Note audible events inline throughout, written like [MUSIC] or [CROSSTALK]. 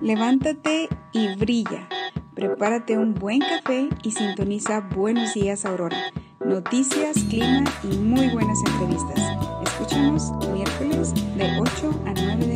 Levántate y brilla. Prepárate un buen café y sintoniza Buenos Días Aurora. Noticias, clima y muy buenas entrevistas. Escuchamos miércoles de 8 a 9 de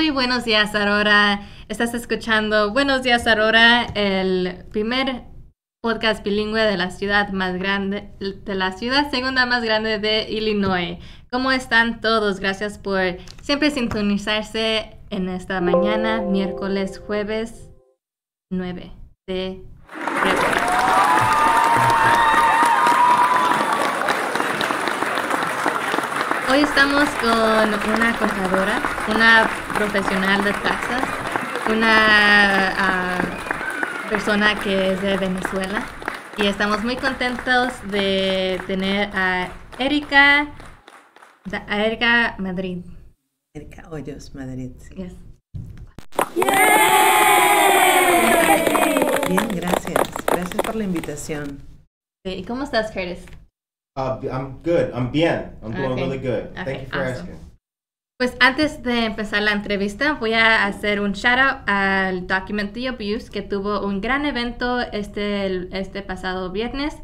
Muy buenos días, Aurora. Estás escuchando Buenos días, Aurora, el primer podcast bilingüe de la ciudad más grande, de la ciudad segunda más grande de Illinois. ¿Cómo están todos? Gracias por siempre sintonizarse en esta mañana, miércoles, jueves 9 de febrero. Hoy estamos con una contadora, una profesional de taxas, una ah, persona que es de Venezuela y estamos muy contentos de tener a Erika, a Erika Madrid. Erika Hoyos Madrid. Bien, gracias. Gracias por la invitación. ¿Y cómo estás, Curtis? I'm good. I'm bien. I'm doing really good. Thank you for asking. Pues antes de empezar la entrevista, voy a hacer un shout out al the Abuse que tuvo un gran evento este, este pasado viernes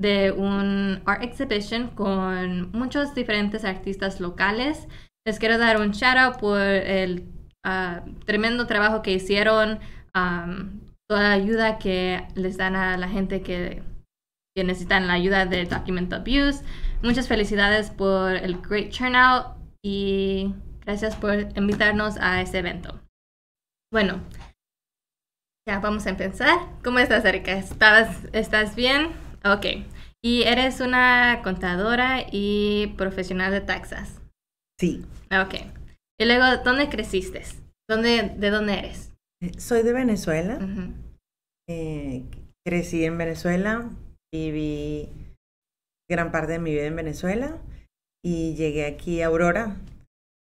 de un art exhibition con muchos diferentes artistas locales. Les quiero dar un shout out por el ah, tremendo trabajo que hicieron, toda la ayuda que les dan a la gente que que necesitan la ayuda de Document Abuse. Muchas felicidades por el great turnout y gracias por invitarnos a este evento. Bueno, ya vamos a empezar. ¿Cómo estás, Erika? ¿Estás, estás bien? Ok. Y eres una contadora y profesional de taxas. Sí. Ok. Y luego, ¿dónde creciste? ¿Dónde, ¿De dónde eres? Eh, soy de Venezuela. Eh, crecí en Venezuela, viví gran parte de mi vida en Venezuela y llegué aquí a Aurora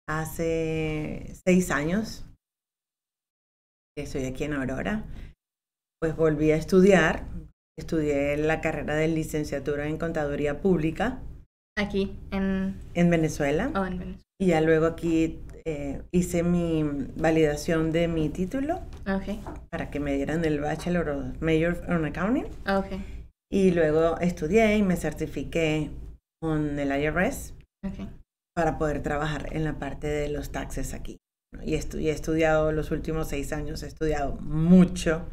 hace seis años estoy aquí en Aurora. Pues volví a estudiar, estudié la carrera de licenciatura en contaduría pública. Aquí, en... Oh, Venezuela. Y ya luego aquí eh, hice mi validación de mi título. Para que me dieran el Bachelor of Major in Accounting. Okay. Y luego estudié y me certifiqué con el IRS para poder trabajar en la parte de los taxes aquí. Y, he estudiado los últimos seis años, he estudiado mucho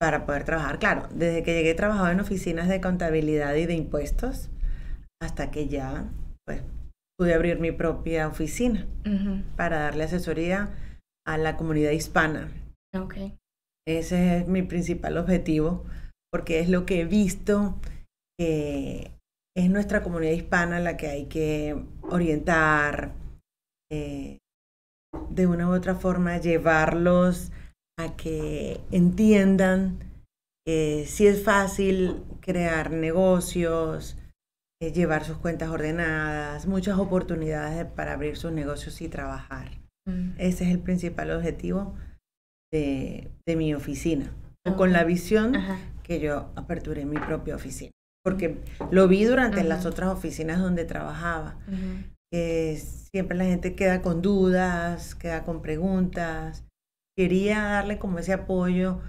para poder trabajar. Claro, desde que llegué he trabajado en oficinas de contabilidad y de impuestos hasta que ya pues, pude abrir mi propia oficina para darle asesoría a la comunidad hispana. Ese es mi principal objetivo porque es lo que he visto. que eh, es nuestra comunidad hispana la que hay que orientar eh, de una u otra forma, llevarlos a que entiendan si es fácil crear negocios, eh, llevar sus cuentas ordenadas, muchas oportunidades para abrir sus negocios y trabajar. Mm. Ese es el principal objetivo de, mi oficina, con la visión que yo aperturé mi propia oficina. Porque lo vi durante las otras oficinas donde trabajaba. que siempre la gente queda con dudas, queda con preguntas. Quería darle como ese apoyo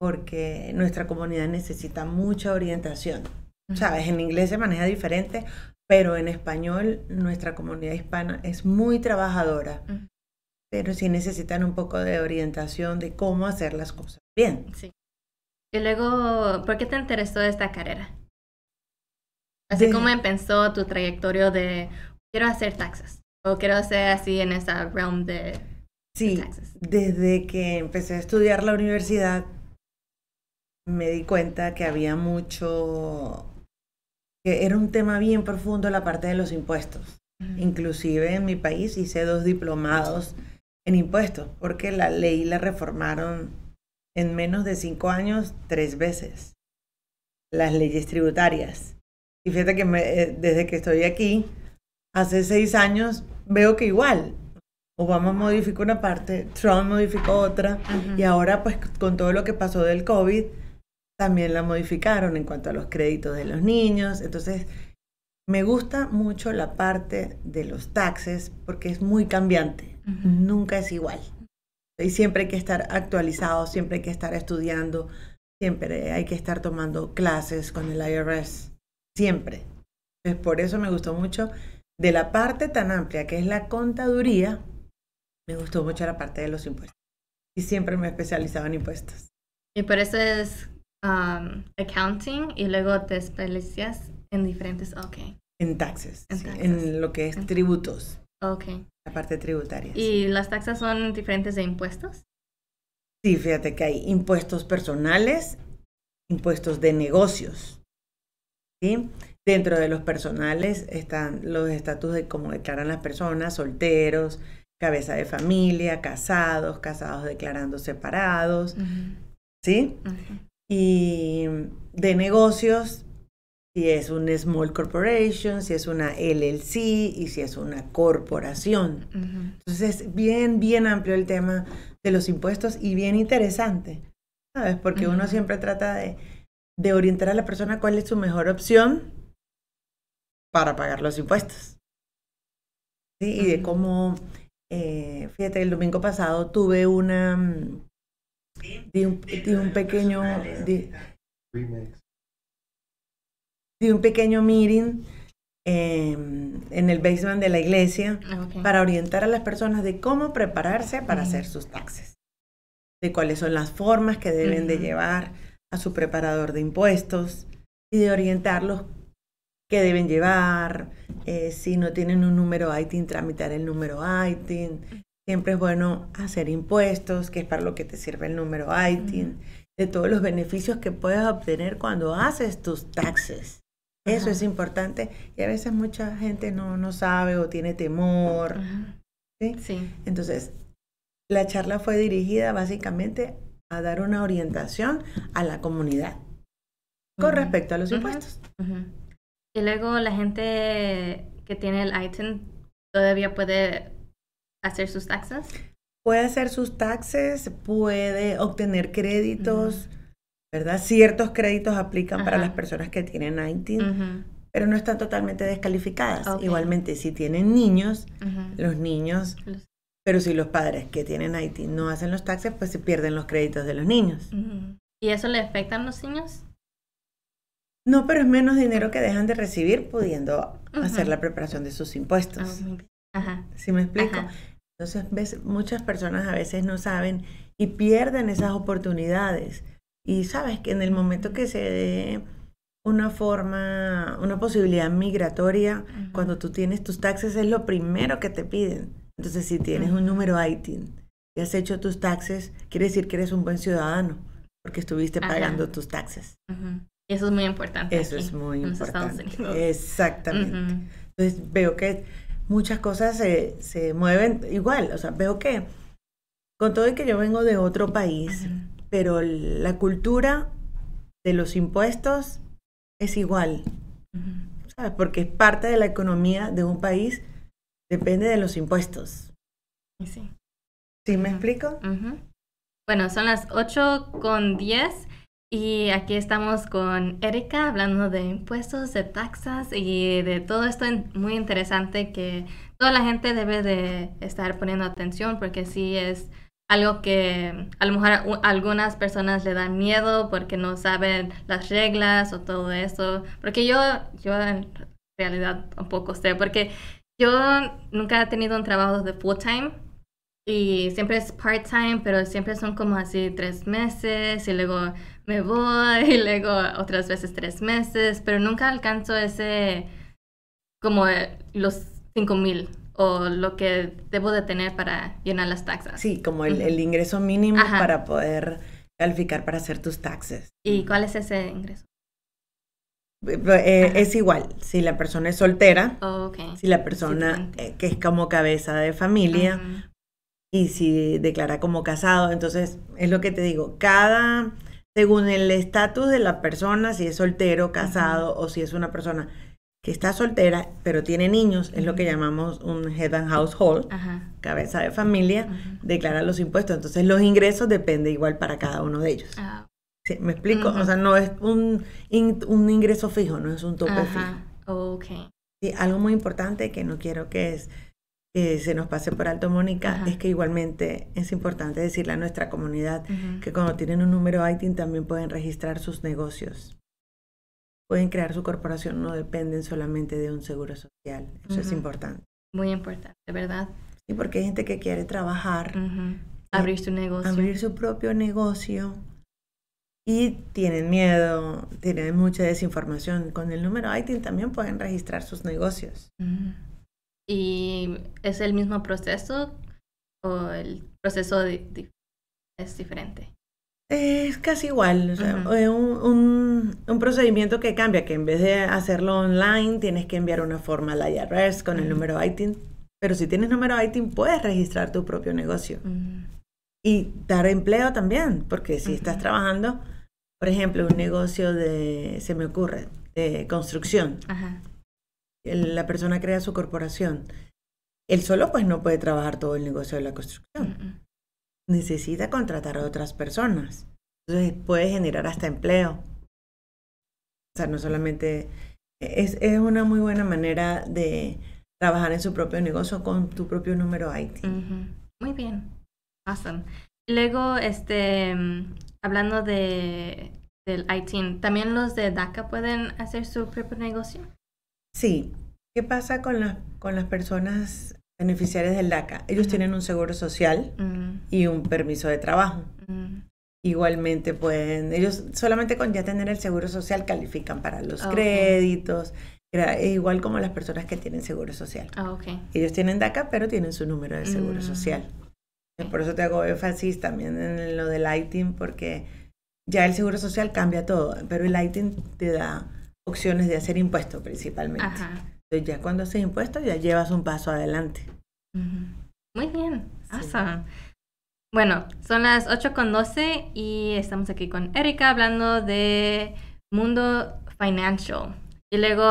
porque nuestra comunidad necesita mucha orientación. Sabes, en inglés se maneja diferente, pero en español nuestra comunidad hispana es muy trabajadora, pero sí necesitan un poco de orientación de cómo hacer las cosas bien. Sí. Y luego, ¿por qué te interesó esta carrera? Así como empezó tu trayectoria de quiero hacer taxes o quiero ser así en esa realm de, sí, Desde que empecé a estudiar la universidad, me di cuenta que había mucho, que era un tema bien profundo la parte de los impuestos. Inclusive en mi país hice dos diplomados en impuestos porque la ley la reformaron en menos de cinco años tres veces las leyes tributarias. Y fíjate que eh, desde que estoy aquí, hace seis años, veo que igual. Obama modificó una parte, Trump modificó otra, y ahora pues con todo lo que pasó del COVID, también la modificaron en cuanto a los créditos de los niños. Entonces, me gusta mucho la parte de los taxes porque es muy cambiante, nunca es igual. Y siempre hay que estar actualizado, siempre hay que estar estudiando, siempre hay que estar tomando clases con el IRS, siempre. es por eso me gustó mucho de la parte tan amplia que es la contaduría, me gustó mucho la parte de los impuestos. Y siempre me he especializado en impuestos. Y por eso es um, accounting y luego te especializas en diferentes, ok. En taxes, en lo que es tributos. La parte tributaria. ¿Y las taxas son diferentes de impuestos? Sí, fíjate que hay impuestos personales, impuestos de negocios. ¿sí? Dentro de los personales están los estatus de cómo declaran las personas, solteros, cabeza de familia, casados, casados declarando separados, ¿sí? Y de negocios si es una small corporation, si es una LLC y si es una corporación. Entonces es bien, bien amplio el tema de los impuestos y bien interesante, ¿sabes? Porque uno siempre trata de, orientar a la persona cuál es su mejor opción para pagar los impuestos. Y de cómo, eh, fíjate, el domingo pasado tuve una... Mm, Di un, un pequeño de un pequeño meeting em, en el basement de la iglesia ah, para orientar a las personas de cómo prepararse para hacer sus taxes, de cuáles son las formas que deben de llevar a su preparador de impuestos y de orientarlos qué deben llevar, eh, si no tienen un número ITIN, tramitar el número ITIN. Siempre es bueno hacer impuestos, que es para lo que te sirve el número ITIN, de todos los beneficios que puedes obtener cuando haces tus taxes. Eso es importante y a veces mucha gente no, sabe o tiene temor. ¿sí? Entonces, la charla fue dirigida básicamente a dar una orientación a la comunidad con respecto a los impuestos. Y luego la gente que tiene el ITIN todavía puede hacer sus taxes. Puede hacer sus taxes, puede obtener créditos ¿verdad? Ciertos créditos aplican para las personas que tienen IT pero no están totalmente descalificadas. Igualmente, si tienen niños, los niños, pero si los padres que tienen IT no hacen los taxes, pues se pierden los créditos de los niños. ¿Y eso le afecta a los niños? No, pero es menos dinero que dejan de recibir pudiendo hacer la preparación de sus impuestos. Ah, Ajá. ¿Sí me explico? Entonces, muchas personas a veces no saben y pierden esas oportunidades y sabes que en el momento que se dé una forma, una posibilidad migratoria, cuando tú tienes tus taxes es lo primero que te piden. Entonces, si tienes un número ITIN y has hecho tus taxes, quiere decir que eres un buen ciudadano, porque estuviste pagando tus taxes. Y eso es muy importante. Eso es muy importante. Exactamente. Entonces, veo que muchas cosas se, mueven igual. O sea, veo que con todo y que yo vengo de otro país, pero la cultura de los impuestos es igual, ¿sabes? Porque es parte de la economía de un país, depende de los impuestos. Sí. ¿Sí me explico? Bueno, son las 8 con 10 y aquí estamos con Erika hablando de impuestos, de taxas y de todo esto muy interesante que toda la gente debe de estar poniendo atención porque sí es algo que a lo mejor algunas personas le dan miedo porque no saben las reglas o todo eso. Porque yo, yo en realidad tampoco sé, porque yo nunca he tenido un trabajo de full time y siempre es part time, pero siempre son como así tres meses y luego me voy y luego otras veces tres meses, pero nunca alcanzo ese como eh, los cinco mil o lo que debo de tener para llenar las taxas. Sí, como el, ingreso mínimo para poder calificar para hacer tus taxes. ¿Y cuál es ese ingreso? Eh, eh, es igual, si la persona es soltera, si la persona eh, que es como cabeza de familia y si declara como casado, entonces es lo que te digo, cada, según el estatus de la persona, si es soltero, casado o si es una persona que está soltera, pero tiene niños, es lo que llamamos un head and household, cabeza de familia, declara los impuestos. Entonces los ingresos depende igual para cada uno de ellos. Ah. ¿Me explico? O sea, no es un, un, ingreso fijo, no es un topo fijo. Okay. algo muy importante que no quiero que se nos pase por alto, Mónica, es que igualmente es importante decirle a nuestra comunidad que cuando tienen un número ITIN también pueden registrar sus negocios pueden crear su corporación, no dependen solamente de un seguro social. Eso es importante. Muy importante, ¿verdad? Sí, porque hay gente que quiere trabajar, abrir su negocio. Abrir su propio negocio y tienen miedo, tienen mucha desinformación. Con el número ITIN también pueden registrar sus negocios. ¿Y es el mismo proceso o el proceso es diferente? Es casi igual, o sea, un, procedimiento que cambia, que en vez de hacerlo online tienes que enviar una forma la IRS con el número ITIN, pero si tienes número ITIN puedes registrar tu propio negocio y dar empleo también, porque si estás trabajando, por ejemplo, un negocio de, se me ocurre, de construcción, la persona crea su corporación, él solo pues no puede trabajar todo el negocio de la construcción necesita contratar a otras personas. Entonces puede generar hasta empleo. O sea, no solamente e, es, una muy buena manera de trabajar en su propio negocio con tu propio número IT. Muy bien. Awesome. Luego, este, hablando de del IT, ¿también los de DACA pueden hacer su propio negocio? Sí. ¿Qué pasa con, con las personas beneficiarios del DACA, ellos tienen un seguro social y un permiso de trabajo. Igualmente pueden, ellos solamente con ya tener el seguro social califican para los ah, créditos, e igual como las personas que tienen seguro social. Ah, okay. Ellos tienen DACA, pero tienen su número de seguro mm. social. Por eso te hago énfasis también en lo del ITIN, porque ya el seguro social cambia todo, pero el ITIN te da opciones de hacer impuestos principalmente. Ajá ya cuando haces impuestos ya llevas un paso adelante. Muy bien, Bueno, son las 8 con 12 y estamos aquí con Erika hablando de mundo financial. Y luego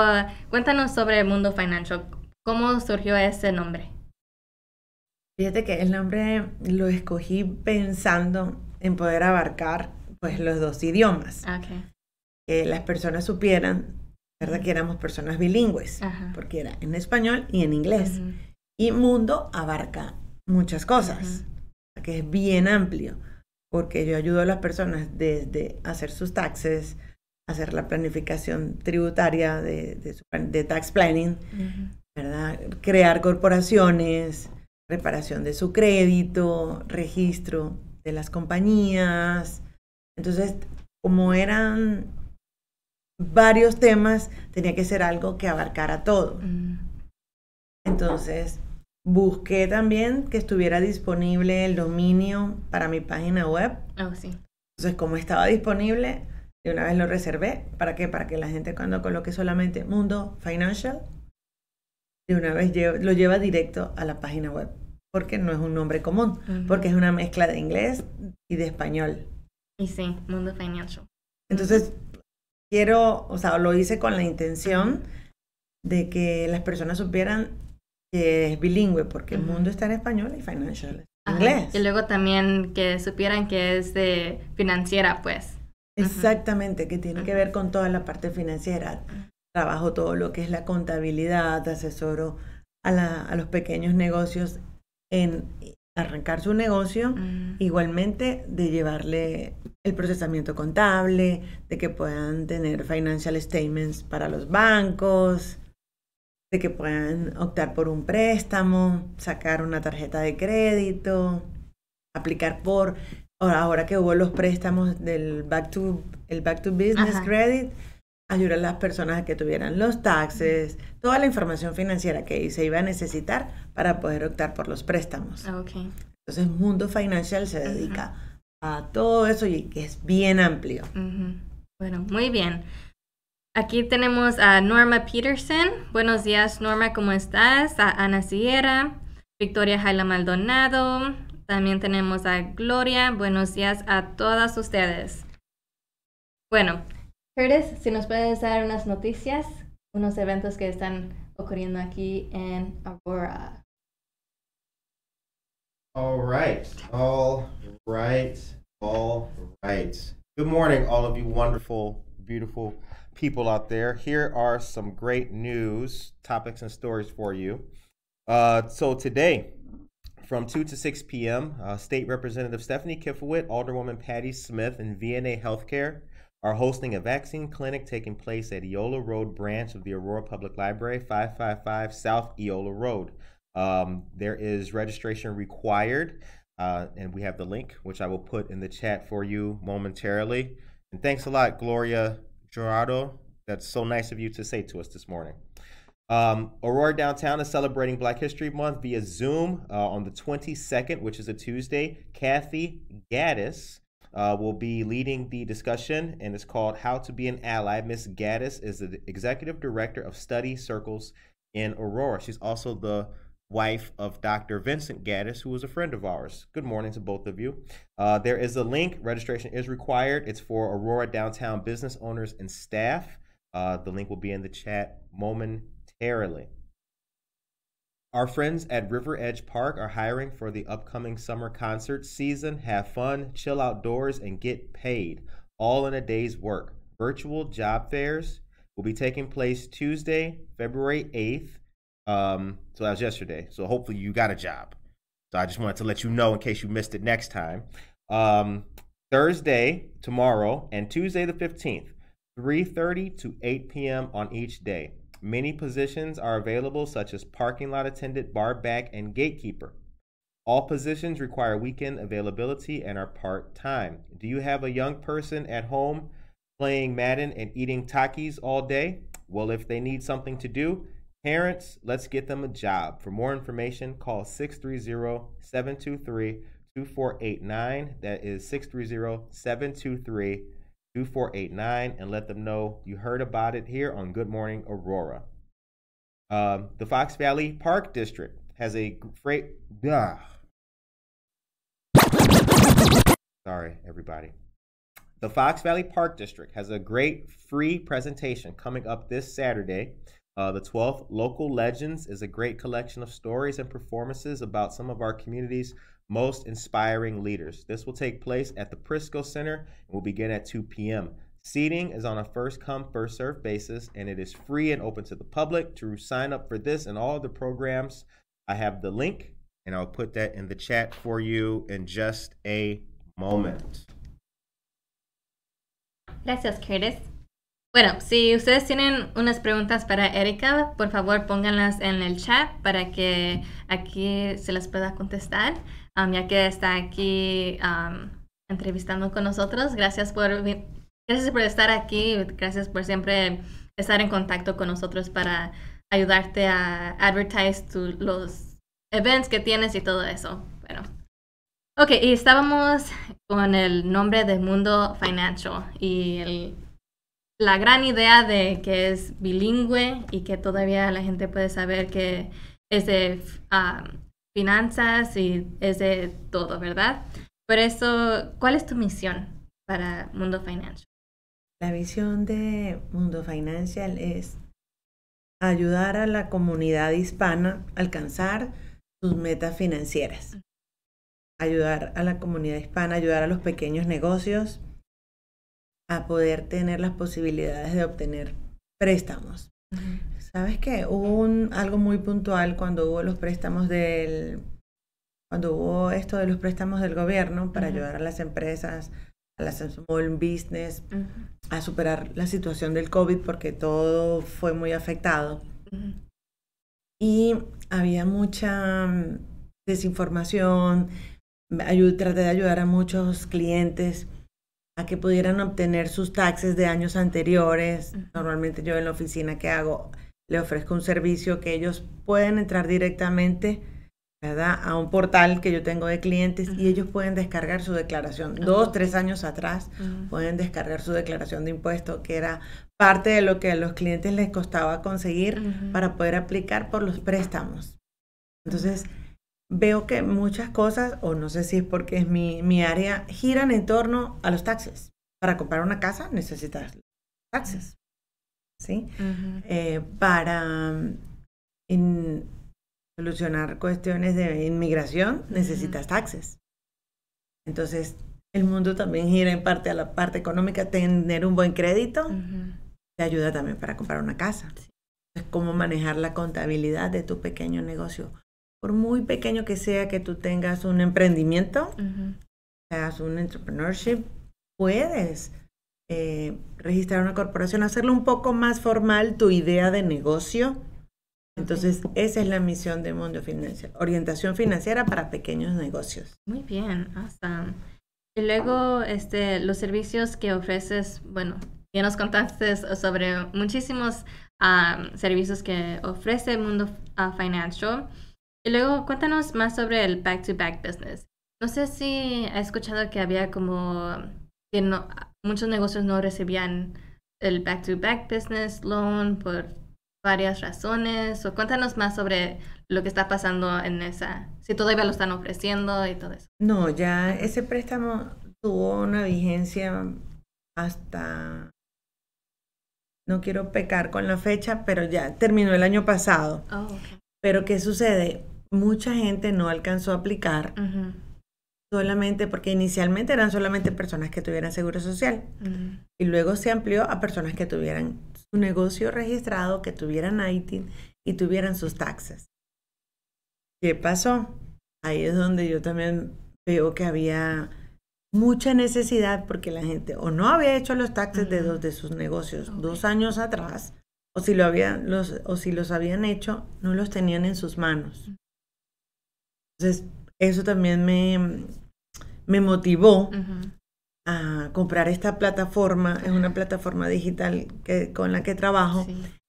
cuéntanos sobre el mundo financial. ¿Cómo surgió ese nombre? Fíjate que el nombre lo escogí pensando en poder abarcar pues los dos idiomas. Ah, que las personas supieran ¿verdad? Que éramos personas bilingües, porque era en español y en inglés. Y mundo abarca muchas cosas, que es bien amplio, porque yo ayudo a las personas desde hacer sus taxes, hacer la planificación tributaria de, de, de tax planning, ¿verdad? Crear corporaciones, reparación de su crédito, registro de las compañías. Entonces, como eran varios temas, tenía que ser algo que abarcara todo. Mm. Entonces, busqué también que estuviera disponible el dominio para mi página web. Oh, sí. Entonces, como estaba disponible, de una vez lo reservé. ¿Para qué? Para que la gente cuando coloque solamente Mundo Financial, de una vez lo lleva directo a la página web. Porque no es un nombre común, porque es una mezcla de inglés y de español. Y sí, Mundo Financial. Entonces, quiero, o sea, lo hice con la intención de que las personas supieran que es bilingüe, porque el mundo está en español y financial en inglés. Y luego también que supieran que es de financiera, pues. Exactamente, que tiene que ver con toda la parte financiera. Trabajo todo lo que es la contabilidad, asesoro a, a los pequeños negocios en arrancar su negocio, mm. igualmente de llevarle el procesamiento contable, de que puedan tener financial statements para los bancos, de que puedan optar por un préstamo, sacar una tarjeta de crédito, aplicar por ahora que hubo los préstamos del back to el back to business credit ayudar a las personas a que tuvieran los taxes, toda la información financiera que se iba a necesitar para poder optar por los préstamos. Ah, okay. Entonces, Mundo Financial se dedica a todo eso y que es bien amplio. Bueno, muy bien. Aquí tenemos a Norma Peterson. Buenos días, Norma, ¿cómo estás? A Ana Sierra, Victoria Jaila Maldonado. También tenemos a Gloria. Buenos días a todas ustedes. Bueno, Curtis, si nos puedes dar unas noticias, unos eventos que están ocurriendo aquí en Aurora. All right, all right, all right. Good morning, all of you wonderful, beautiful people out there. Here are some great news, topics, and stories for you. Uh, so today, from 2 to 6 p.m., uh, State Representative Stephanie Kifowit, Alderwoman Patty Smith, and VNA Healthcare are hosting a vaccine clinic taking place at Eola Road branch of the Aurora Public Library, 555 South Eola Road. Um, there is registration required, uh, and we have the link, which I will put in the chat for you momentarily. And thanks a lot, Gloria Gerardo. That's so nice of you to say to us this morning. Um, Aurora Downtown is celebrating Black History Month via Zoom uh, on the 22nd, which is a Tuesday. Kathy Gaddis uh, will be leading the discussion, and it's called How to Be an Ally. Ms. Gaddis is the Executive Director of Study Circles in Aurora. She's also the wife of Dr. Vincent Gaddis, who is a friend of ours. Good morning to both of you. Uh, there is a link. Registration is required. It's for Aurora downtown business owners and staff. Uh, the link will be in the chat momentarily. Our friends at River Edge Park are hiring for the upcoming summer concert season. Have fun, chill outdoors, and get paid. All in a day's work. Virtual job fairs will be taking place Tuesday, February 8th. Um, so that was yesterday. So hopefully you got a job. So I just wanted to let you know in case you missed it next time. Um, Thursday, tomorrow, and Tuesday the 15th, 3.30 to 8 p.m. on each day. Many positions are available, such as parking lot attendant, bar back, and gatekeeper. All positions require weekend availability and are part time. Do you have a young person at home playing Madden and eating Takis all day? Well, if they need something to do, parents, let's get them a job. For more information, call 630 723 2489. That is 630 723 2489 and let them know you heard about it here on Good Morning Aurora. Um, the Fox Valley Park District has a great. Ugh. Sorry, everybody. The Fox Valley Park District has a great free presentation coming up this Saturday. Uh, the 12th Local Legends is a great collection of stories and performances about some of our community's most inspiring leaders. This will take place at the Prisco Center and will begin at 2 p.m. Seating is on a first come, first served basis, and it is free and open to the public. To sign up for this and all the programs, I have the link and I'll put that in the chat for you in just a moment. Gracias, Curtis. Bueno, si ustedes tienen unas preguntas para Erika, por favor pónganlas en el chat para que aquí se las pueda contestar. ya que está aquí entrevistando con nosotros. Gracias por, gracias por estar aquí, gracias por siempre estar en contacto con nosotros para ayudarte a advertise los events que tienes y todo eso. Bueno. Ok, y estábamos con el nombre del mundo financial y la gran idea de que es bilingüe y que todavía la gente puede saber que es de finanzas y es de todo, ¿verdad? Por eso, ¿cuál es tu misión para Mundo Financial? La visión de Mundo Financial es ayudar a la comunidad hispana a alcanzar sus metas financieras. Ayudar a la comunidad hispana, ayudar a los pequeños negocios a poder tener las posibilidades de obtener préstamos. ¿Sabes qué? Hubo algo muy puntual cuando hubo los préstamos del, cuando hubo esto de los préstamos del gobierno para ayudar a las empresas, a las em, small business, a superar la situación del COVID porque todo fue muy afectado. Y había mucha mm, desinformación, traté de ayudar a muchos clientes a que pudieran obtener sus taxes de años anteriores. Normalmente yo en la oficina que hago le ofrezco un servicio que ellos pueden entrar directamente ¿verdad? a un portal que yo tengo de clientes y ellos pueden descargar su declaración. Dos, tres años atrás pueden descargar su declaración de impuesto, que era parte de lo que a los clientes les costaba conseguir para poder aplicar por los préstamos. Entonces, veo que muchas cosas, o no sé si es porque es mi, área, giran en torno a los taxes. Para comprar una casa necesitas taxes. ¿sí? Eh, para mm, en, solucionar cuestiones de inmigración necesitas taxes. Entonces, el mundo también gira en parte a la parte económica, tener un buen crédito te ayuda también para comprar una casa. Es cómo manejar la contabilidad de tu pequeño negocio. Por muy pequeño que sea que tú tengas un emprendimiento, tengas un entrepreneurship, puedes eh, registrar una corporación, hacerlo un poco más formal tu idea de negocio. Entonces, esa es la misión de Mundo Financiero, orientación financiera para pequeños negocios. Muy bien, hasta. Y luego, este, los servicios que ofreces, bueno, ya nos contaste sobre muchísimos servicios que ofrece Mundo ah, Financial. Y luego, cuéntanos más sobre el back-to-back -back business. No sé si he escuchado que había como que no, muchos negocios no recibían el back-to-back business loan por varias razones. O cuéntanos más sobre lo que está pasando en esa, si todavía lo están ofreciendo y todo eso. No, ya ese préstamo tuvo una vigencia hasta, no quiero pecar con la fecha, pero ya terminó el año pasado. Oh, pero ¿qué sucede? Mucha gente no alcanzó a aplicar solamente, porque inicialmente eran solamente personas que tuvieran seguro social y luego se amplió a personas que tuvieran su negocio registrado, que tuvieran ITIN y tuvieran sus taxes. ¿Qué pasó? Ahí es donde yo también veo que había mucha necesidad porque la gente o no había hecho los taxes de dos de sus negocios dos años atrás o si lo habían los o si los habían hecho no los tenían en sus manos entonces eso también me me motivó a comprar esta plataforma. Es una plataforma digital que, con la que trabajo,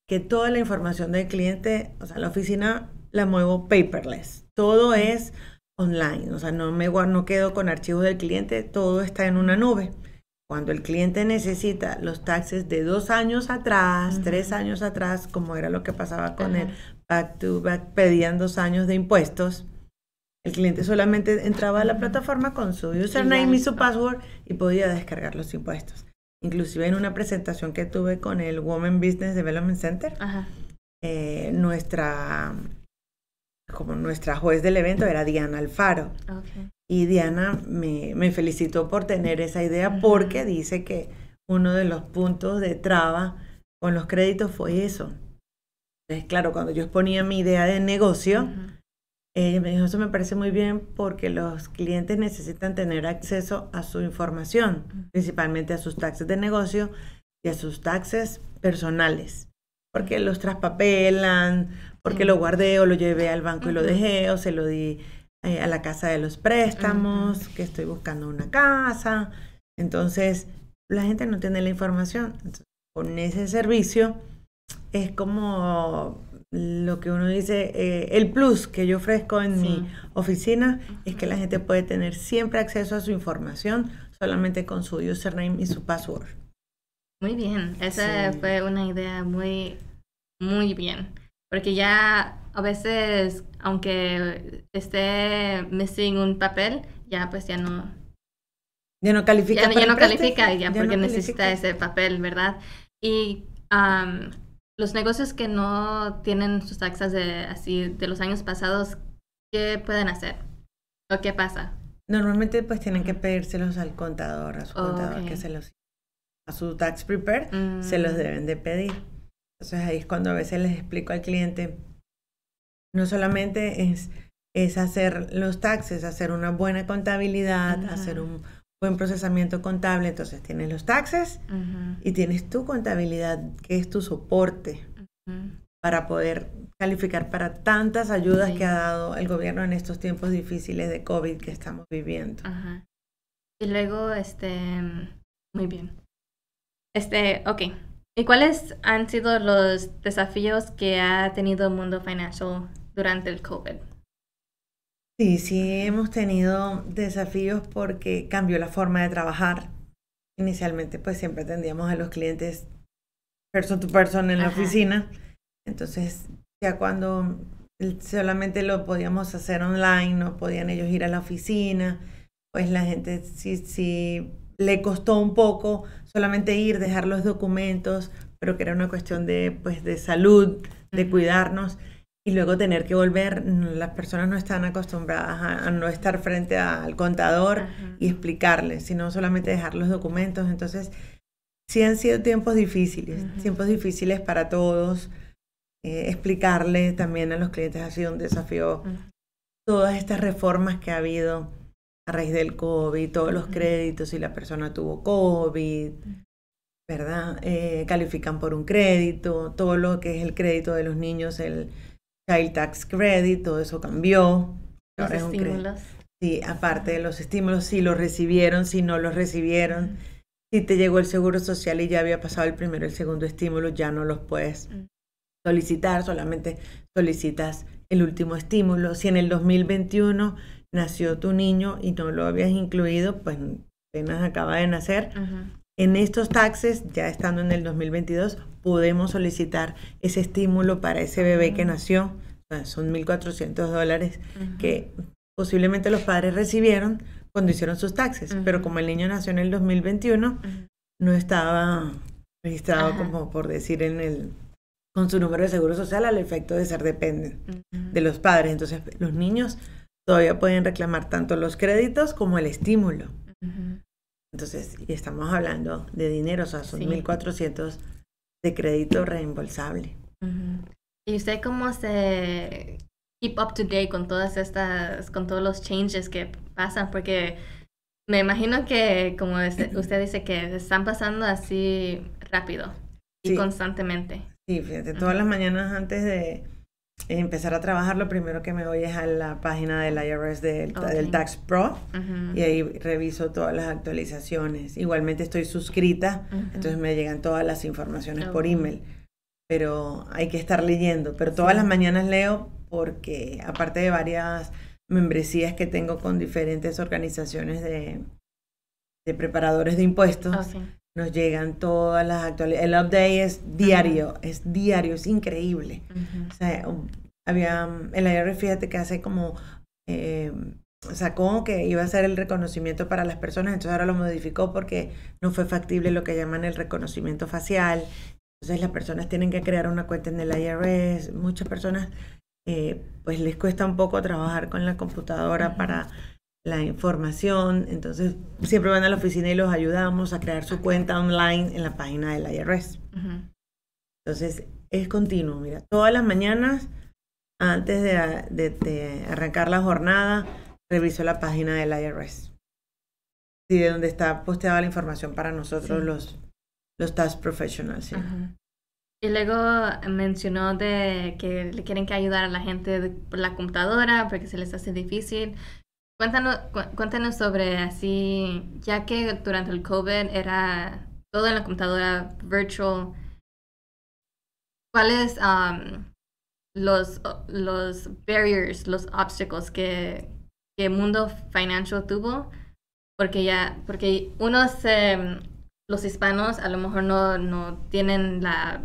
que toda la información del cliente, o sea, la oficina la muevo paperless. Todo es online, o sea, no me no quedo con archivos del cliente, todo está en una nube. Cuando el cliente necesita los taxes de dos años atrás, tres años atrás, como era lo que pasaba con el back to back, pedían dos años de impuestos el cliente solamente entraba a la plataforma con su username y su password y podía descargar los impuestos. Inclusive en una presentación que tuve con el Women Business Development Center, eh, nuestra como nuestra juez del evento era Diana Alfaro. Y Diana me, felicitó por tener esa idea porque dice que uno de los puntos de traba con los créditos fue eso. Entonces, claro, cuando yo exponía mi idea de negocio, eh, me dijo, eso me parece muy bien porque los clientes necesitan tener acceso a su información, principalmente a sus taxes de negocio y a sus taxes personales, porque los traspapelan, porque lo guardé o lo llevé al banco y lo dejé o se lo di eh, a la casa de los préstamos, que estoy buscando una casa. Entonces, la gente no tiene la información. con ese servicio es como lo que uno dice, eh, el plus que yo ofrezco en mi oficina es que la gente puede tener siempre acceso a su información solamente con su username y su password. Muy bien, esa fue una idea muy, muy bien, porque ya a veces, aunque esté missing un papel, ya pues ya no... Ya no califica. Ya, no califica, ya, porque necesita ese papel, ¿verdad? Y los negocios que no tienen sus taxas de, así, de los años pasados, ¿qué pueden hacer? ¿O qué pasa? Normalmente pues tienen que pedírselos al contador, a su contador que se los... A su tax preparer, se los mm. deben de pedir. Entonces ahí es cuando a veces les explico al cliente, no solamente es, es hacer los taxes, hacer una buena contabilidad, hacer un buen procesamiento contable, entonces tienes los taxes y tienes tu contabilidad, que es tu soporte para poder calificar para tantas ayudas que ha dado el gobierno en estos tiempos difíciles de COVID que estamos viviendo. Y luego, este, muy bien. Este, ok. ¿Y cuáles han sido los desafíos que ha tenido el mundo financial durante el COVID? Sí, sí, hemos tenido desafíos porque cambió la forma de trabajar. Inicialmente, pues siempre atendíamos a los clientes person to person en la oficina. Entonces, ya cuando solamente lo podíamos hacer online, no podían ellos ir a la oficina, pues la gente sí, le costó un poco solamente ir, dejar los documentos, pero que era una cuestión de pues, salud, de cuidarnos y luego tener que volver, mm, las personas no están acostumbradas a, no estar frente al contador y explicarles, sino solamente dejar los documentos. Entonces, sí han sido tiempos difíciles, tiempos difíciles para todos. Eh, explicarle también a los clientes ha sido un desafío. Todas estas reformas que ha habido a raíz del COVID, todos los créditos, si la persona tuvo COVID, ¿verdad? Eh, califican por un crédito, todo lo que es el crédito de los niños, el Child Tax Credit, todo eso cambió. Los estímulos. sí, aparte de los estímulos, si los recibieron, si no los recibieron. Si te llegó el seguro social y ya había pasado el primero, el segundo estímulo, ya no los puedes mm. solicitar, solamente solicitas el último estímulo. Si en el 2021 nació tu niño y no lo habías incluido, pues apenas acaba de nacer. En estos taxes, ya estando en el 2022, podemos solicitar ese estímulo para ese bebé que nació. Son 1.400 dólares que posiblemente los padres recibieron cuando hicieron sus taxes, pero como el niño nació en el 2021, no estaba registrado como por decir en el con su número de seguro social al efecto de ser dependiente de los padres. Entonces, los niños todavía pueden reclamar tanto los créditos como el estímulo. Entonces, estamos hablando de dinero, o sea, son 1.400 1.400 de crédito reembolsable. ¿Y usted cómo se keep up to date con todas estas, con todos los changes que pasan? Porque me imagino que, como usted dice, que están pasando así rápido y constantemente. Sí, fíjate, todas las mañanas antes de, empezar a trabajar, lo primero que me voy es a la página del IRS del, TaxPro del Tax Pro y ahí reviso todas las actualizaciones. Igualmente estoy suscrita, entonces me llegan todas las informaciones ah, por email, pero hay que estar leyendo. Pero todas las mañanas leo porque aparte de varias membresías que tengo con diferentes organizaciones de, de preparadores de impuestos, nos llegan todas las actualidades. El update es diario, es diario, es increíble. O sea, um, había, um, el IRS, fíjate que hace como, em, sacó que iba a ser el reconocimiento para las personas, entonces ahora lo modificó porque no fue factible lo que llaman el reconocimiento facial. Entonces las personas tienen que crear una cuenta en el IRS. Muchas personas eh, pues les cuesta un poco trabajar con la computadora para la información. Entonces, siempre van a la oficina y los ayudamos a crear su cuenta online en la página del IRS. Entonces, es continuo. Mira, todas las mañanas, antes de, arrancar la jornada, reviso la página del IRS. Y de donde está posteada la información para nosotros los, los professionals. Y luego mencionó de que le quieren que ayudar a la gente por la computadora porque se les hace difícil. Cuéntanos, cuéntanos sobre así, ya que durante el COVID era todo en la computadora virtual, ¿cuáles um, los, los barriers, los obstáculos que, el mundo financial tuvo? Porque ya, porque unos, em, los hispanos a lo mejor no, tienen la,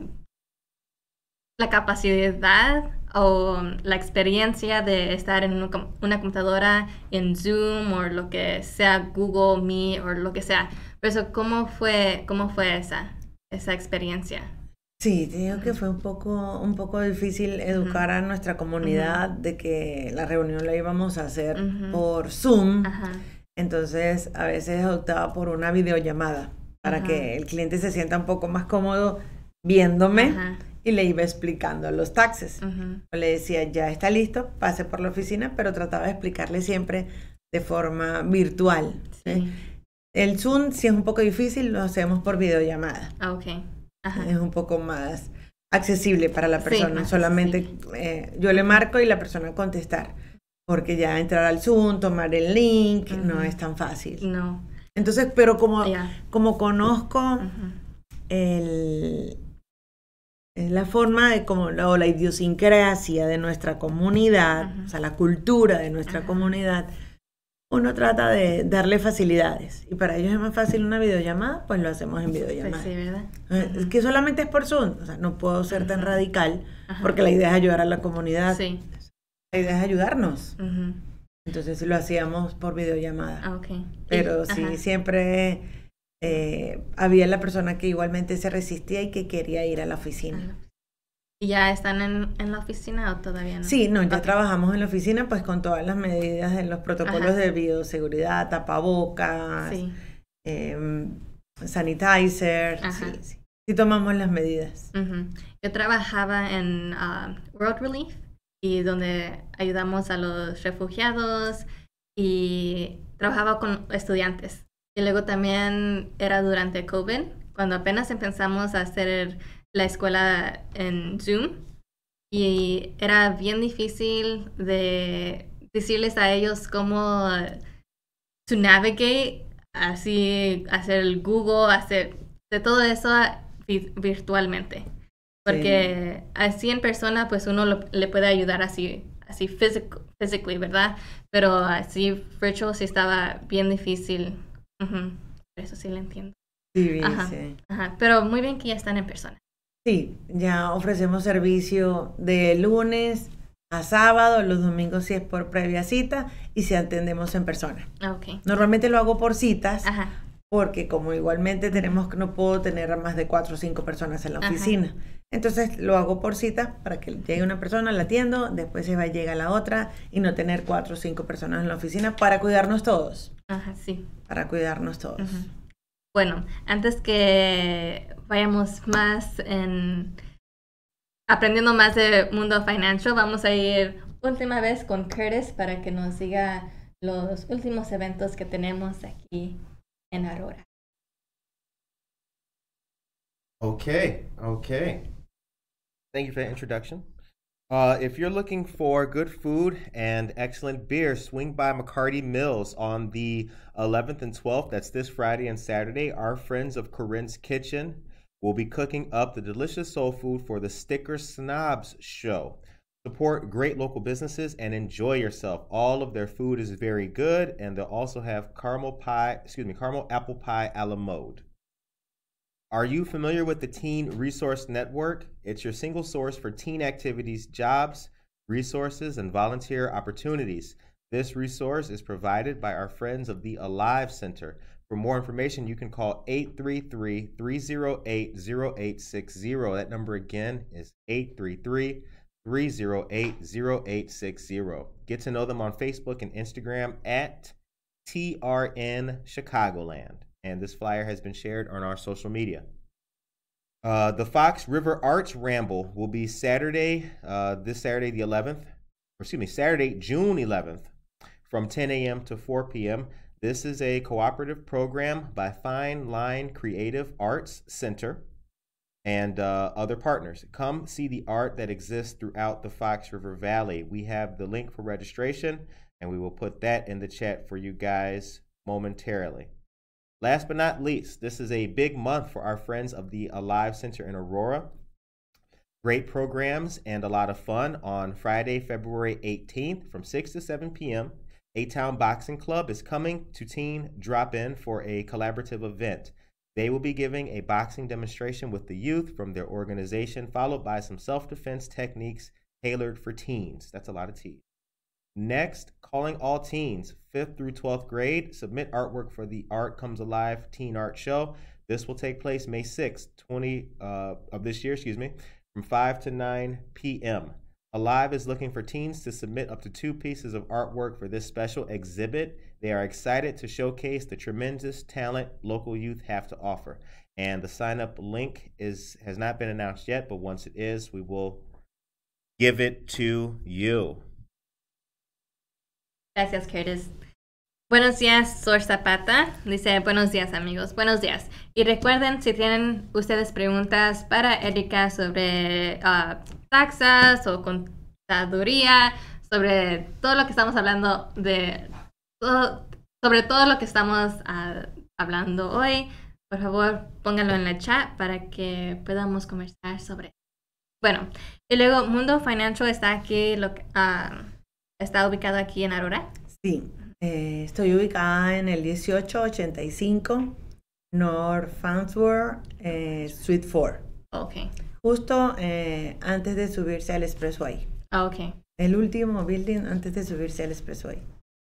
la capacidad o la experiencia de estar en una computadora, en Zoom o lo que sea, Google Meet o lo que sea. Pero ¿cómo fue, cómo fue esa, esa experiencia? Sí, digo que fue un poco, un poco difícil educar a nuestra comunidad de que la reunión la íbamos a hacer por Zoom. Entonces, a veces optaba por una videollamada para que el cliente se sienta un poco más cómodo viéndome y le iba explicando los taxes. Le decía, ya está listo, pase por la oficina, pero trataba de explicarle siempre de forma virtual. El Zoom, si es un poco difícil, lo hacemos por videollamada. Ah, ok. Es un poco más accesible para la persona. Solamente eh, yo le marco y la persona contestar. Porque ya entrar al Zoom, tomar el link, no es tan fácil. No. Entonces, pero como, como conozco el es la forma de como, o la idiosincrasia de nuestra comunidad, o sea, la cultura de nuestra comunidad, uno trata de darle facilidades. Y para ellos es más fácil una videollamada, pues lo hacemos en videollamada. Pues sí, ¿verdad? que solamente es por Zoom, o sea, no puedo ser tan radical, porque la idea es ayudar a la comunidad. Sí. La idea es ayudarnos. Entonces lo hacíamos por videollamada. Ah, okay. Pero sí, siempre eh, había la persona que igualmente se resistía y que quería ir a la oficina. ¿Y ya están en, en, la oficina o todavía no? Sí, no, ya trabajamos en la oficina pues con todas las medidas en los protocolos de bioseguridad, tapabocas, em, sanitizer, sí, sí. tomamos las medidas. Yo trabajaba en World ah, Relief y donde ayudamos a los refugiados y trabajaba con estudiantes. Y luego también era durante COVID, cuando apenas empezamos a hacer la escuela en Zoom. Y era bien difícil de decirles a ellos cómo to navigate, así hacer el Google, hacer de todo eso virtualmente. Porque así en persona, pues uno le puede ayudar así, así physically, ¿verdad? Pero así virtual sí estaba bien difícil eso sí lo entiendo. Sí, sí. Pero muy bien que ya están en persona. Sí, ya ofrecemos servicio de lunes a sábado, los domingos si es por previa cita y si atendemos en persona. Ah, okay. Normalmente lo hago por citas. Porque como igualmente tenemos que no puedo tener más de cuatro o cinco personas en la oficina. Entonces lo hago por cita para que llegue una persona, la atiendo, después se va llega la otra y no tener cuatro o cinco personas en la oficina para cuidarnos todos sí. Para cuidarnos todos. Bueno, antes que vayamos más en aprendiendo más de mundo financiero, vamos a ir última vez con Curtis para que nos diga los últimos eventos que tenemos aquí en Aurora. Ok, ok. Thank you for the introduction. Uh, if you're looking for good food and excellent beer, swing by McCarty Mills on the 11th and 12th. That's this Friday and Saturday. Our friends of Corinne's Kitchen will be cooking up the delicious soul food for the Sticker Snobs show. Support great local businesses and enjoy yourself. All of their food is very good, and they'll also have caramel pie, excuse me, caramel apple pie a la mode. Are you familiar with the Teen Resource Network? It's your single source for teen activities, jobs, resources, and volunteer opportunities. This resource is provided by our friends of the Alive Center. For more information, you can call 833 308 0860. That number again is 833 308 0860. Get to know them on Facebook and Instagram at TRN Chicagoland and this flyer has been shared on our social media. Uh, the Fox River Arts Ramble will be Saturday, uh, this Saturday, the 11th, excuse me, Saturday, June 11th, from 10 a.m. to 4 p.m. This is a cooperative program by Fine Line Creative Arts Center and uh, other partners. Come see the art that exists throughout the Fox River Valley. We have the link for registration, and we will put that in the chat for you guys momentarily. Last but not least, this is a big month for our friends of the Alive Center in Aurora. Great programs and a lot of fun on Friday, February 18th from 6 to 7 p.m. A Town Boxing Club is coming to Teen Drop In for a collaborative event. They will be giving a boxing demonstration with the youth from their organization, followed by some self defense techniques tailored for teens. That's a lot of tea. Next, Calling all teens, 5th through 12th grade, submit artwork for the Art Comes Alive Teen Art Show. This will take place May 6th, 20 uh, of this year, excuse me, from 5 to 9 p.m. Alive is looking for teens to submit up to two pieces of artwork for this special exhibit. They are excited to showcase the tremendous talent local youth have to offer. And the sign up link is has not been announced yet, but once it is, we will give it to you. Gracias, Curtis. Buenos días, Sor Zapata. Dice, buenos días, amigos. Buenos días. Y recuerden, si tienen ustedes preguntas para Erika sobre uh, taxas o contaduría, sobre todo lo que estamos hablando de... sobre todo lo que estamos ah, hablando hoy, por favor, pónganlo en el chat para que podamos conversar sobre. Bueno, y luego Mundo Financial está aquí lo, ah, está ubicado aquí en Aurora. Sí, eh, estoy ubicada en el 1885 North Farnsworth eh, Suite 4. Ok. Justo eh, antes de subirse al Expressway. Ah, ok. El último building antes de subirse al Expressway.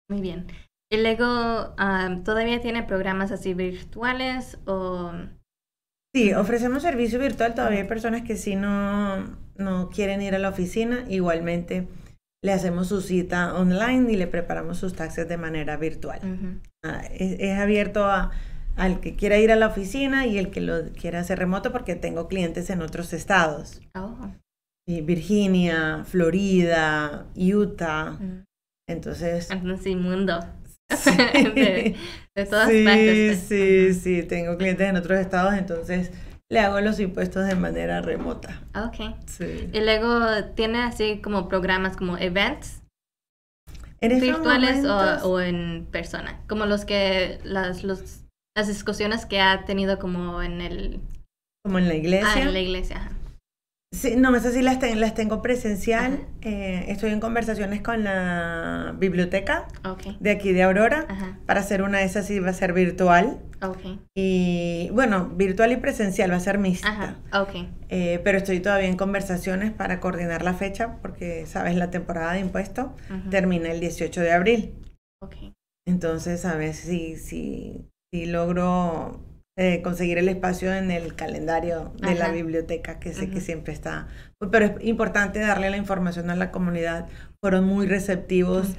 Muy bien. ¿Y luego todavía tiene programas así virtuales o...? Sí, ofrecemos servicio virtual. Todavía hay personas que sí no, no quieren ir a la oficina. Igualmente le hacemos su cita online y le preparamos sus taxes de manera virtual. Ah, es, abierto al que quiera ir a la oficina y el que lo quiera hacer remoto porque tengo clientes en otros estados. Oh. Virginia, Florida, Utah. Entonces... [LAUGHS] Sí, mundo. [LAUGHS] Sí. de, todas sí, Sí, sí, tengo clientes en otros estados, entonces le hago los impuestos de manera remota. Ah, ok. Sí. Y luego tiene así como programas como events. virtuales o, en persona, como los que las, las discusiones que ha tenido como en el... Como en la iglesia. Ah, en la iglesia. Sí, no, sé sí las, las tengo presencial. Eh, estoy en conversaciones con la biblioteca de aquí de Aurora para hacer una de esas sí va a ser virtual. Y bueno, virtual y presencial va a ser mixta. Ajá. Okay. Eh, pero estoy todavía en conversaciones para coordinar la fecha porque, sabes, la temporada de impuestos termina el 18 de abril. Entonces, a ver si, si logro eh, conseguir el espacio en el calendario de la biblioteca, que sé que siempre está. Pero es importante darle la información a la comunidad. Fueron muy receptivos